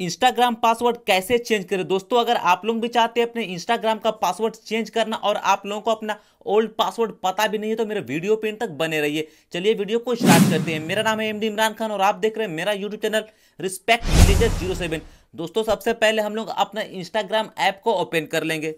Instagram password कैसे change करें दोस्तों अगर आप लोग भी चाहते हैं अपने इंस्टाग्राम का पासवर्ड चेंज करना और आप लोगों को अपना ओल्ड पासवर्ड पता भी नहीं है तो मेरे वीडियो पे इन तक बने रहिए चलिए वीडियो को स्टार्ट करते हैं मेरा नाम है एमडी इमरान खान और आप देख रहे हैं मेरा YouTube channel respect zero seven दोस्तों सबसे पहले हम लोग अपना इंस्टाग्राम ऐप को ओपन कर लेंगे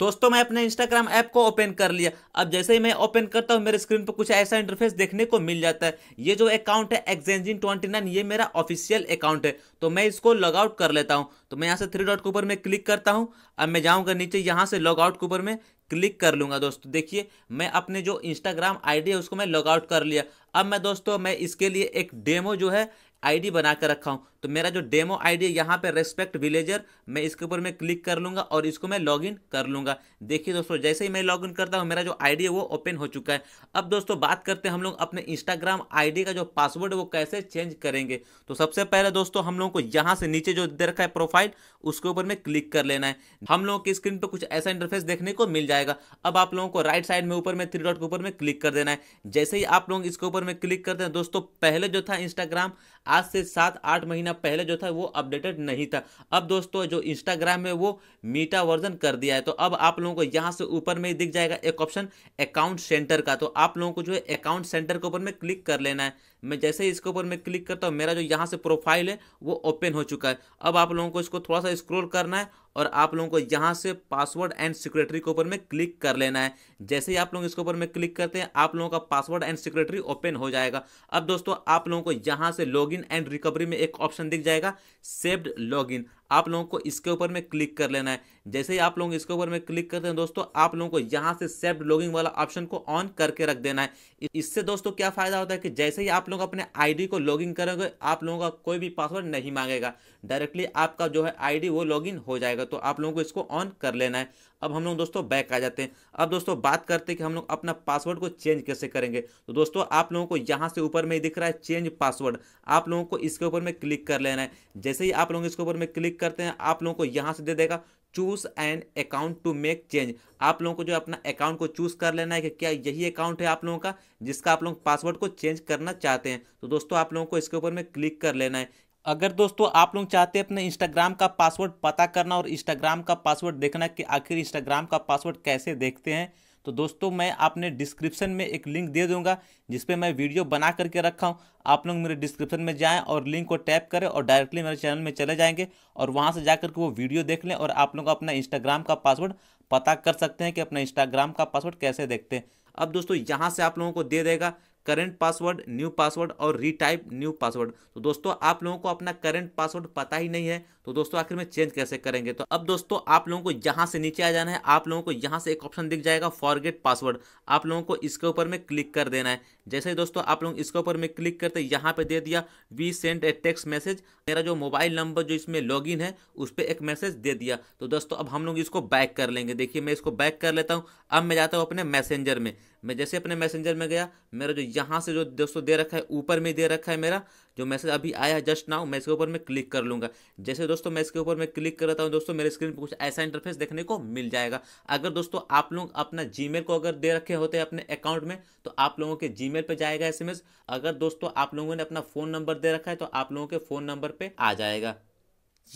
दोस्तों मैं अपने इंस्टाग्राम ऐप को ओपन कर लिया अब जैसे ही मैं ओपन करता हूँ मेरे स्क्रीन पर कुछ ऐसा इंटरफेस देखने को मिल जाता है ये जो अकाउंट है एक्सेंजिन ट्वेंटी नाइन ये मेरा ऑफिशियल अकाउंट है तो मैं इसको लॉग आउट कर लेता हूँ तो मैं यहाँ से थ्री डॉट के ऊपर में क्लिक करता हूँ अब मैं जाऊँगा नीचे यहाँ से लॉग आउट के ऊपर में क्लिक कर लूँगा दोस्तों देखिए मैं अपने जो इंस्टाग्राम आईडी है उसको मैं लॉग आउट कर लिया अब मैं दोस्तों मैं इसके लिए एक डेमो जो है आईडी बना कर रखा हूँ तो मेरा जो डेमो आईडी है यहाँ पर रेस्पेक्ट विलेजर मैं इसके ऊपर मैं क्लिक कर लूँगा और इसको मैं लॉगिन कर लूँगा देखिए दोस्तों जैसे ही मैं लॉगिन करता हूँ मेरा जो आईडी है वो ओपन हो चुका है अब दोस्तों बात करते हैं हम लोग अपने इंस्टाग्राम आईडी का जो पासवर्ड है वो कैसे चेंज करेंगे तो सबसे पहले दोस्तों हम लोगों को यहाँ से नीचे जो दे रखा है प्रोफाइल उसके ऊपर में क्लिक कर लेना है हम लोगों की स्क्रीन पर कुछ ऐसा इंटरफेस देखने को मिल जाएगा अब आप लोगों को राइट साइड में ऊपर में थ्री डॉट के ऊपर में क्लिक कर देना है जैसे ही आप लोग इसके ऊपर में क्लिक करते हैं दोस्तों पहले जो था इंस्टाग्राम आज से सात आठ महीना पहले जो था वो अपडेटेड नहीं था अब दोस्तों जो इंस्टाग्राम है वो मीटा वर्जन कर दिया है तो अब आप लोगों को यहाँ से ऊपर में दिख जाएगा एक ऑप्शन अकाउंट सेंटर का तो आप लोगों को जो है अकाउंट सेंटर के ऊपर में क्लिक कर लेना है मैं जैसे ही इसके ऊपर मैं क्लिक करता हूँ मेरा जो यहाँ से प्रोफाइल है वो ओपन हो चुका है अब आप लोगों को इसको थोड़ा सा स्क्रोल करना है और आप लोगों को यहाँ से पासवर्ड एंड सिक्रेटरी के ऊपर में क्लिक कर लेना है जैसे ही आप लोग इसके ऊपर में क्लिक करते हैं आप लोगों का पासवर्ड एंड सिक्रेटरी ओपन हो जाएगा अब दोस्तों आप लोगों को यहाँ से लॉगिन एंड रिकवरी में एक ऑप्शन दिख जाएगा सेव्ड लॉगिन आप लोगों को इसके ऊपर में क्लिक कर लेना है जैसे ही आप लोग इसके ऊपर में क्लिक करते हैं दोस्तों आप लोगों को यहाँ से सेफ्ट लॉगिंग वाला ऑप्शन को ऑन करके रख देना है इससे दोस्तों क्या फायदा होता है कि जैसे ही आप लोग अपने आईडी को लॉगिन करोगे आप लोगों का कोई भी पासवर्ड नहीं मांगेगा डायरेक्टली आपका जो है आईडी वो लॉगिन हो जाएगा तो आप लोगों को इसको ऑन कर लेना है अब हम लोग दोस्तों बैक आ जाते हैं अब दोस्तों बात करते हैं कि हम लोग अपना पासवर्ड को चेंज कैसे करेंगे तो दोस्तों आप लोगों को यहाँ से ऊपर में ही दिख रहा है चेंज पासवर्ड आप लोगों को इसके ऊपर में क्लिक कर लेना है जैसे ही आप लोग इसके ऊपर में क्लिक करते हैं आप लोगों को यहाँ से दे देगा choose an account to make change आप लोगों को जो अपना अकाउंट को चूज कर लेना है कि क्या यही अकाउंट है आप लोगों का जिसका आप लोग पासवर्ड को चेंज करना चाहते हैं तो दोस्तों आप लोगों को इसके ऊपर में क्लिक कर लेना है अगर दोस्तों आप लोग चाहते हैं अपने इंस्टाग्राम का पासवर्ड पता करना और इंस्टाग्राम का पासवर्ड देखना कि आखिर इंस्टाग्राम का पासवर्ड कैसे देखते हैं तो दोस्तों मैं आपने डिस्क्रिप्शन में एक लिंक दे दूंगा जिसपे मैं वीडियो बना करके रखा हूँ आप लोग मेरे डिस्क्रिप्शन में जाएँ और लिंक को टैप करें और डायरेक्टली मेरे चैनल में चले जाएंगे और वहाँ से जा करके वो वीडियो देख लें और आप लोग अपना इंस्टाग्राम का पासवर्ड पता कर सकते हैं कि अपना इंस्टाग्राम का पासवर्ड कैसे देखते हैं अब दोस्तों यहाँ से आप लोगों को दे देगा करेंट पासवर्ड न्यू पासवर्ड और रीटाइप न्यू पासवर्ड तो दोस्तों आप लोगों को अपना करंट पासवर्ड पता ही नहीं है तो दोस्तों आखिर में चेंज कैसे करेंगे तो अब दोस्तों आप लोगों को यहाँ से नीचे आ जाना है आप लोगों को यहाँ से एक ऑप्शन दिख जाएगा फॉरगेट पासवर्ड आप लोगों को इसके ऊपर में क्लिक कर देना है जैसे ही दोस्तों आप लोग इसके ऊपर में क्लिक करते यहाँ पे दे दिया we send a text message मेरा जो मोबाइल नंबर जो इसमें लॉग है उस पर एक मैसेज दे दिया तो दोस्तों अब हम लोग इसको बैक कर लेंगे देखिए मैं इसको बैक कर लेता हूँ अब मैं जाता हूँ अपने मैसेंजर में मैं जैसे अपने मैसेंजर में गया मेरा जो यहाँ से जो दोस्तों दे रखा है ऊपर में दे रखा है मेरा जो मैसेज अभी आया है जस्ट नाउ मैं इसके ऊपर मैं क्लिक कर लूँगा जैसे दोस्तों मैं इसके ऊपर मैं क्लिक करता हूँ दोस्तों मेरे स्क्रीन पर कुछ ऐसा इंटरफेस देखने को मिल जाएगा अगर दोस्तों आप लोग अपना जी को अगर दे रखे होते हैं अपने अकाउंट में तो आप लोगों के जी पर जाएगा एस अगर दोस्तों आप लोगों ने अपना फ़ोन नंबर दे रखा है तो आप लोगों के फ़ोन नंबर पर आ जाएगा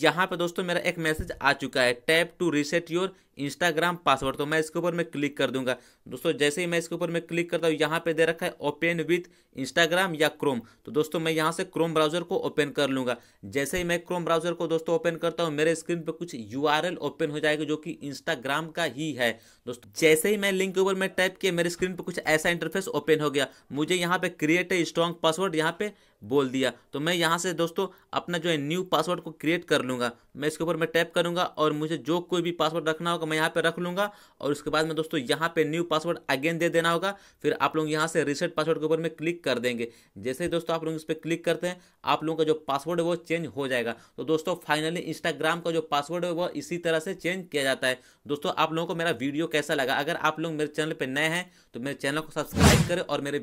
यहाँ पर दोस्तों मेरा एक मैसेज आ चुका है tap to reset your Instagram password तो मैं इसके ऊपर मैं क्लिक कर दूंगा दोस्तों जैसे ही मैं इसके ऊपर मैं क्लिक करता हूँ यहाँ पे दे रखा है ओपन विथ इंस्टाग्राम या क्रोम तो दोस्तों मैं यहाँ से क्रोम ब्राउजर को ओपन कर लूँगा जैसे ही मैं क्रोम ब्राउजर को दोस्तों ओपन करता हूँ मेरे स्क्रीन पर कुछ यू ओपन हो जाएगा जो कि इंस्टाग्राम का ही है दोस्तों जैसे ही मैं लिंक के ऊपर मैं टाइप किया मेरे स्क्रीन पर कुछ ऐसा इंटरफेस ओपन हो गया मुझे यहाँ पे क्रिएट ए स्ट्रॉन्ग पासवर्ड यहाँ पे बोल दिया तो मैं यहाँ से दोस्तों अपना जो है न्यू पासवर्ड को क्रिएट कर लूँगा मैं इसके ऊपर मैं टैप करूँगा और मुझे जो कोई भी पासवर्ड रखना होगा मैं यहाँ पे रख लूँगा और उसके बाद में दोस्तों यहाँ पर न्यू पासवर्ड अगेन दे देना होगा फिर आप लोग यहाँ से रिसेट पासवर्ड के ऊपर में क्लिक कर देंगे जैसे ही दोस्तों आप लोग इस पर क्लिक करते हैं आप लोगों का जो पासवर्ड है वो चेंज हो जाएगा तो दोस्तों फाइनली इंस्टाग्राम का जो पासवर्ड है वो इसी तरह से चेंज किया जाता है दोस्तों आप लोगों को मेरा वीडियो कैसा लगा अगर आप लोग मेरे चैनल पर नए हैं तो मेरे चैनल को सब्सक्राइब करें और मेरे